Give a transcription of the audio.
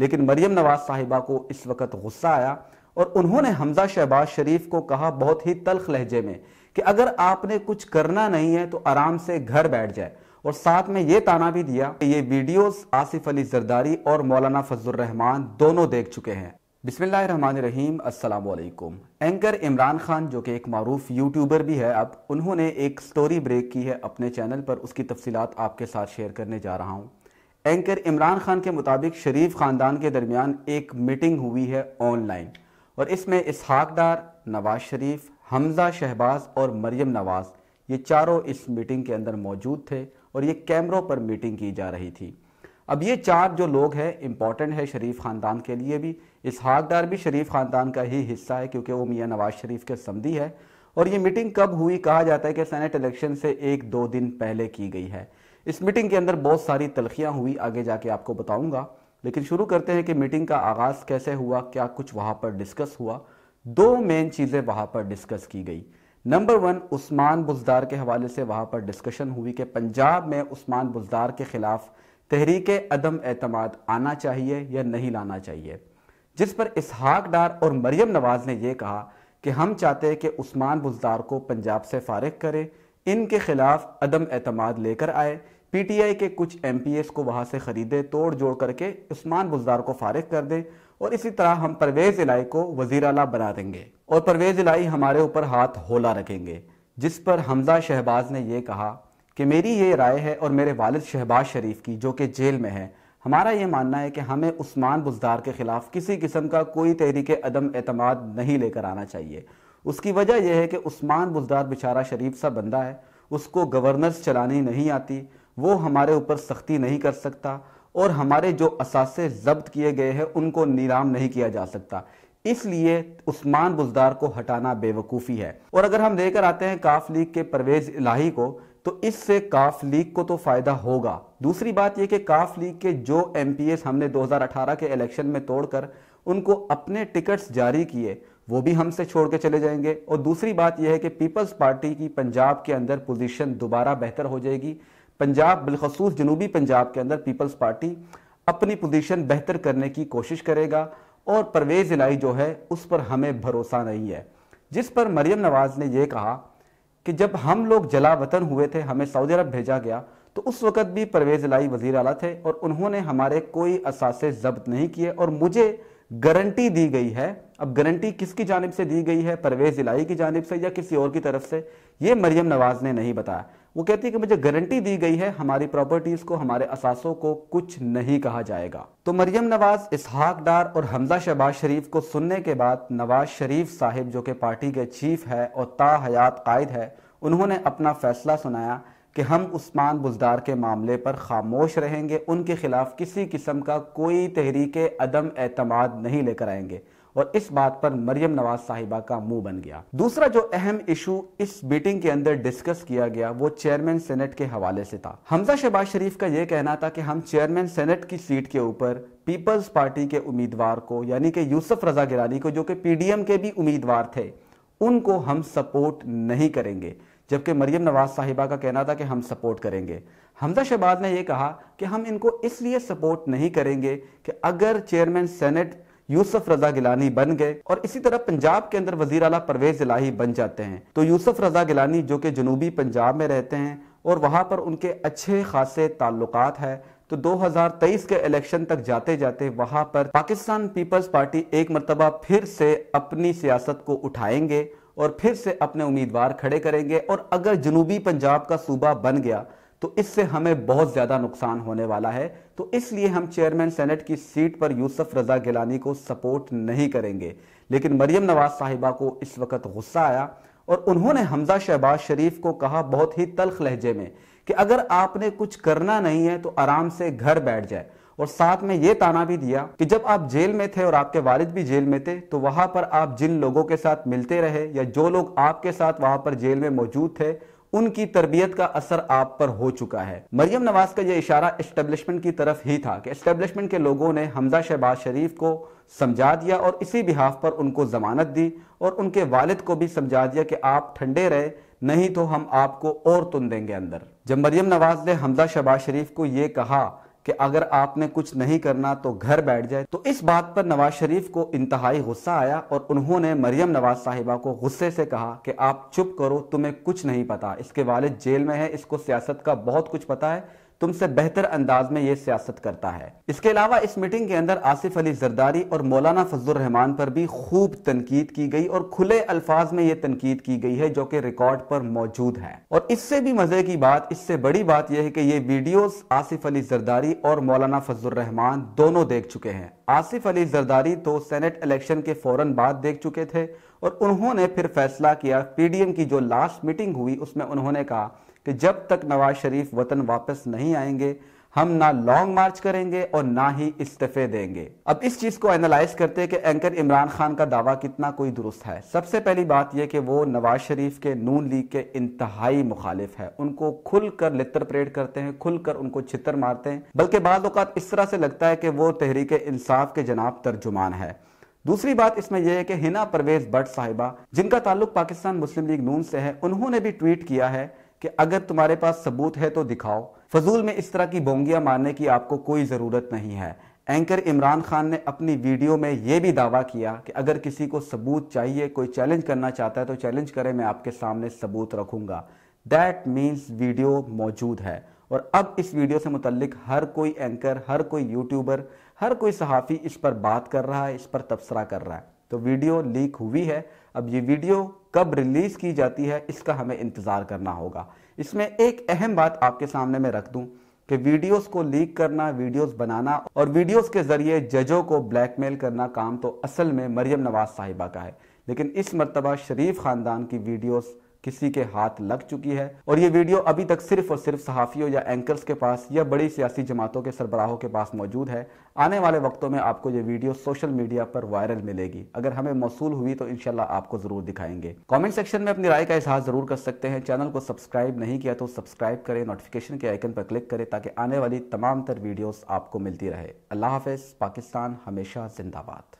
लेकिन मरियम नवाज साहिबा को इस वक्त गुस्सा आया और उन्होंने हमजा शहबाज शरीफ को कहा बहुत ही तलख लहजे में कि अगर आपने कुछ करना नहीं है तो आराम से घर बैठ जाए और साथ में ये ताना भी दिया कि ये वीडियोस आसिफ अली जरदारी और मौलाना फजल रहमान दोनों देख चुके हैं बिसमीम असलकुम एंकर इमरान खान जो कि एक मरूफ यूट्यूबर भी है अब उन्होंने एक स्टोरी ब्रेक की है अपने चैनल पर उसकी तफसीत आपके साथ शेयर करने जा रहा हूँ एंकर इमरान खान के मुताबिक शरीफ खानदान के दरमियान एक मीटिंग हुई है ऑनलाइन और इसमें इसहाकदार नवाज शरीफ हमजा शहबाज और मरियम नवाज ये चारों इस मीटिंग के अंदर मौजूद थे और ये कैमरों पर मीटिंग की जा रही थी अब ये चार जो लोग हैं इम्पॉर्टेंट है शरीफ ख़ानदान के लिए भी इसहाकदार भी शरीफ ख़ानदान का ही हिस्सा है क्योंकि वो मियाँ नवाज शरीफ के समी है और ये मीटिंग कब हुई कहा जाता है कि सेनेट इलेक्शन से एक दो दिन पहले की गई है इस मीटिंग के अंदर बहुत सारी तलखियाँ हुई आगे जाके आपको बताऊँगा लेकिन शुरू करते हैं कि मीटिंग का आगाज़ कैसे हुआ क्या कुछ वहाँ पर डिस्कस हुआ दो मेन चीज़ें वहाँ पर डिस्कस की गई नंबर वन उस्मान बुजदार के हवाले से वहाँ पर डिस्कशन हुई कि पंजाब में उस्मान बुजदार के ख़िलाफ़ तहरीक अदम एतम आना चाहिए या नहीं लाना चाहिए जिस पर इसहाक डार और मरियम नवाज़ ने यह कहा कि हम चाहते हैं कि उस्मान बुजदार को पंजाब से फारग करें इनके ख़िलाफ़ अदम एतम लेकर आए पीटीआई के कुछ एमपीएस को वहां से खरीदे तोड़ जोड़ करके उस्मान बुजदार को फारिग कर दे और इसी तरह हम परवेज इलाई को वजीर अला बना देंगे और परवेज इलाई हमारे ऊपर हाथ होला रखेंगे जिस पर हमजा शहबाज ने यह कहा कि मेरी ये राय है और मेरे वालिद शहबाज शरीफ की जो कि जेल में है हमारा ये मानना है कि हमें उस्मान बुजदार के ख़िलाफ़ किसी किस्म का कोई तहरीक अदम एतमाद नहीं लेकर आना चाहिए उसकी वजह यह है कि उस्मान बुजदार बेचारा शरीफ सा बंदा है उसको गवर्नर्स चलानी नहीं आती वो हमारे ऊपर सख्ती नहीं कर सकता और हमारे जो असासे जब्त किए गए हैं उनको नीलाम नहीं किया जा सकता इसलिए उस्मान बुजदार को हटाना बेवकूफ़ी है और अगर हम लेकर आते हैं काफ लीग के परवेज इलाही को तो इससे काफ लीग को तो फ़ायदा होगा दूसरी बात यह कि काफ लीग के जो एम हमने 2018 के इलेक्शन में तोड़कर उनको अपने टिकट्स जारी किए वो भी हमसे छोड़ के चले जाएंगे और दूसरी बात यह है कि पीपल्स पार्टी की पंजाब के अंदर पोजीशन दोबारा बेहतर हो जाएगी पंजाब बिलखसूस जनूबी पंजाब के अंदर पीपल्स पार्टी अपनी पोजीशन बेहतर करने की कोशिश करेगा और परवेज़ इलाही जो है उस पर हमें भरोसा नहीं है जिस पर मरियम नवाज़ ने यह कहा कि जब हम लोग जला वतन हुए थे हमें सऊदी अरब भेजा गया तो उस वक़्त भी परवेज़ इलाही वजीर अला थे और उन्होंने हमारे कोई असासे जब्त नहीं किए और मुझे गारंटी दी गई है अब गारंटी किसकी जानब से दी गई है परवेज़ इलाही की जानब से या किसी और की तरफ से ये मरियम नवाज़ ने नहीं बताया वो कहती है कि मुझे गारंटी दी गई है हमारी प्रॉपर्टीज को हमारे असासों को कुछ नहीं कहा जाएगा तो मरियम नवाज इसहाक डार और हमजा शहबाज शरीफ को सुनने के बाद नवाज शरीफ साहिब जो कि पार्टी के चीफ है और ता हयात कायद है उन्होंने अपना फैसला सुनाया कि हम उस्मान बुजदार के मामले पर खामोश रहेंगे उनके खिलाफ किसी किस्म का कोई तहरीक अदम एतमाद नहीं लेकर आएंगे और इस बात पर मरियम नवाज साहिबा का मुंह बन गया दूसरा जो अहम इशू इस मीटिंग के अंदर डिस्कस किया गया वो चेयरमैन सेनेट के हवाले से था हमजा शहबाज शरीफ का यह कहना था कि हम चेयरमैन सेनेट की सीट के ऊपर पीपल्स पार्टी के उम्मीदवार को यानी कि यूसुफ रजा गिरानी को जो कि पीडीएम के भी उम्मीदवार थे उनको हम सपोर्ट नहीं करेंगे जबकि मरियम नवाज साहिबा का कहना था कि हम सपोर्ट करेंगे हमजा शहबाज ने यह कहा कि हम इनको इसलिए सपोर्ट नहीं करेंगे कि अगर चेयरमैन सेनेट यूसुफ रजा गिलानी बन गए और इसी तरह पंजाब के अंदर वजीर अला परवेज इलाही बन जाते हैं तो यूसुफ रजा गिलानी जो कि जनूबी पंजाब में रहते हैं और वहाँ पर उनके अच्छे खासे ताल्लुक है तो 2023 के इलेक्शन तक जाते जाते वहां पर पाकिस्तान पीपल्स पार्टी एक मरतबा फिर से अपनी सियासत को उठाएंगे और फिर से अपने उम्मीदवार खड़े करेंगे और अगर जनूबी पंजाब का सूबा बन गया तो इससे हमें बहुत ज़्यादा नुकसान होने वाला है तो इसलिए हम चेयरमैन सेनेट की सीट पर यूसुफ रजा गिलानी को सपोर्ट नहीं करेंगे लेकिन मरियम नवाज साहिबा को इस वक्त गुस्सा आया और उन्होंने हमजा शहबाज शरीफ को कहा बहुत ही तलख लहजे में कि अगर आपने कुछ करना नहीं है तो आराम से घर बैठ जाए और साथ में ये ताना भी दिया कि जब आप जेल में थे और आपके वालिद भी जेल में थे तो वहां पर आप जिन लोगों के साथ मिलते रहे या जो लोग आपके साथ वहां पर जेल में मौजूद थे उनकी तरबियत का असर आप पर हो चुका है मरियम नवाज का यह इशारा इस्टेब्लिशमेंट की तरफ ही था कि इस्टेब्लिशमेंट के लोगों ने हमजा शहबाज शरीफ को समझा दिया और इसी बिहाफ पर उनको जमानत दी और उनके वालिद को भी समझा दिया कि आप ठंडे रहे नहीं तो हम आपको और तुन देंगे अंदर जब मरियम नवाज ने हमजा शहबाज शरीफ को यह कहा कि अगर आपने कुछ नहीं करना तो घर बैठ जाए तो इस बात पर नवाज शरीफ को इंतहाई गुस्सा आया और उन्होंने मरियम नवाज साहिबा को गुस्से से कहा कि आप चुप करो तुम्हें कुछ नहीं पता इसके वालिद जेल में है इसको सियासत का बहुत कुछ पता है तुमसे बेहतर अंदाज में ये सियासत करता है इसके अलावा इस मीटिंग के अंदर आसिफ अली जरदारी और मौलाना फजल रहमान पर भी खूब तनकीद की गई और खुले अल्फाज में ये तनकीद की गई है जो कि रिकॉर्ड पर मौजूद है और इससे भी मजे की बात इससे बड़ी बात यह है कि ये वीडियो आसिफ अली जरदारी और मौलाना फजल रहमान दोनों देख चुके हैं आसिफ अली जरदारी तो सेनेट इलेक्शन के फौरन बाद देख चुके थे और उन्होंने फिर फैसला किया पीडीएम की जो लास्ट मीटिंग हुई उसमें उन्होंने कहा कि जब तक नवाज शरीफ वतन वापस नहीं आएंगे हम ना लॉन्ग मार्च करेंगे और ना ही इस्तीफे देंगे अब इस चीज को एनालाइज करते हैं कि एंकर इमरान खान का दावा कितना कोई दुरुस्त है सबसे पहली बात यह कि वो नवाज शरीफ के नून लीग के इंतहाई मुखालिफ है उनको खुलकर लितर परेड करते हैं खुलकर उनको छितर मारते हैं बल्कि बाद इस तरह से लगता है कि वो तहरीक इंसाफ के जनाब तर्जुमान है दूसरी बात इसमें यह है कि हिना परवेज भट्ट साहिबा जिनका ताल्लुक पाकिस्तान मुस्लिम लीग नून से है उन्होंने भी ट्वीट किया है कि अगर तुम्हारे पास सबूत है तो दिखाओ फजूल में इस तरह की बोंगियां मारने की आपको कोई ज़रूरत नहीं है एंकर इमरान खान ने अपनी वीडियो में यह भी दावा किया कि अगर किसी को सबूत चाहिए कोई चैलेंज करना चाहता है तो चैलेंज करे मैं आपके सामने सबूत रखूंगा दैट मीन्स वीडियो मौजूद है और अब इस वीडियो से मुतलिक हर कोई एंकर हर कोई यूट्यूबर हर कोई सहाफ़ी इस पर बात कर रहा है इस पर तबसरा कर रहा है तो वीडियो लीक हुई है अब ये वीडियो कब रिलीज की जाती है इसका हमें इंतजार करना होगा इसमें एक अहम बात आपके सामने मैं रख दूं कि वीडियोस को लीक करना वीडियोस बनाना और वीडियोस के जरिए जजों को ब्लैकमेल करना काम तो असल में मरियम नवाज साहिबा का है लेकिन इस मरतबा शरीफ खानदान की वीडियोज किसी के हाथ लग चुकी है और ये वीडियो अभी तक सिर्फ और सिर्फ सहाफ़ियों या एंकर्स के पास या बड़ी सियासी जमातों के सरबराहों के पास मौजूद है आने वाले वक्तों में आपको ये वीडियो सोशल मीडिया पर वायरल मिलेगी अगर हमें मौसू हुई तो इनशाला आपको जरूर दिखाएंगे कॉमेंट सेक्शन में अपनी राय का इजहार जरूर कर सकते हैं चैनल को सब्सक्राइब नहीं किया तो सब्सक्राइब करें नोटिफिकेशन के आइकन पर क्लिक करें ताकि आने वाली तमाम तर वीडियोस आपको मिलती रहे अल्लाह हाफिज पाकिस्तान हमेशा जिंदाबाद